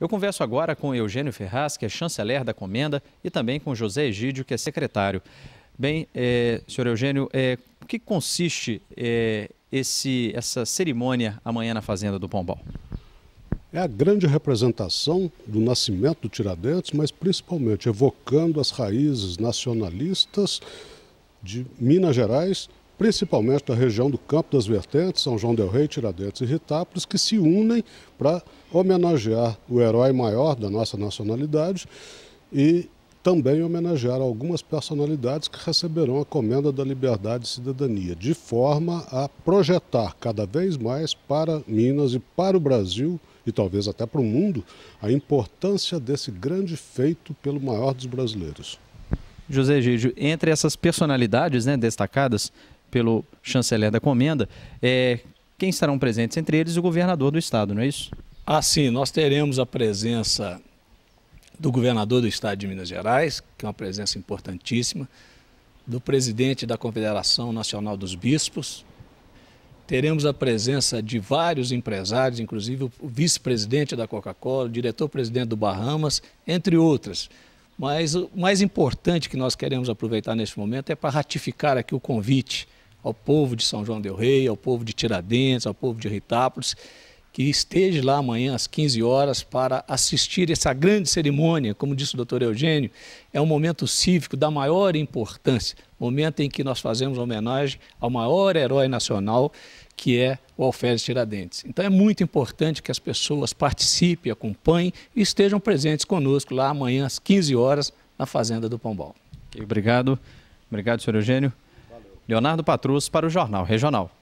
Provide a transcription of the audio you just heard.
Eu converso agora com Eugênio Ferraz, que é chanceler da Comenda, e também com José Egídio, que é secretário. Bem, é, senhor Eugênio, é, o que consiste é, esse, essa cerimônia amanhã na Fazenda do Pombal? É a grande representação do nascimento do Tiradentes, mas principalmente evocando as raízes nacionalistas de Minas Gerais principalmente da região do Campo das Vertentes, São João del Rei, Tiradentes e Ritápolis, que se unem para homenagear o herói maior da nossa nacionalidade e também homenagear algumas personalidades que receberão a Comenda da Liberdade e Cidadania, de forma a projetar cada vez mais para Minas e para o Brasil e talvez até para o mundo a importância desse grande feito pelo maior dos brasileiros. José Gígio, entre essas personalidades né, destacadas, pelo chanceler da Comenda, é, quem estarão presentes entre eles? O governador do estado, não é isso? Ah, sim, nós teremos a presença do governador do estado de Minas Gerais, que é uma presença importantíssima, do presidente da Confederação Nacional dos Bispos, teremos a presença de vários empresários, inclusive o vice-presidente da Coca-Cola, o diretor-presidente do Bahamas, entre outras. Mas o mais importante que nós queremos aproveitar neste momento é para ratificar aqui o convite ao povo de São João del Rei, ao povo de Tiradentes, ao povo de Ritápolis, que esteja lá amanhã às 15 horas para assistir essa grande cerimônia, como disse o doutor Eugênio, é um momento cívico da maior importância, momento em que nós fazemos homenagem ao maior herói nacional, que é o Alferes Tiradentes. Então é muito importante que as pessoas participem, acompanhem e estejam presentes conosco lá amanhã às 15 horas na Fazenda do Pombal. Obrigado. Obrigado, senhor Eugênio. Leonardo Patrus para o Jornal Regional.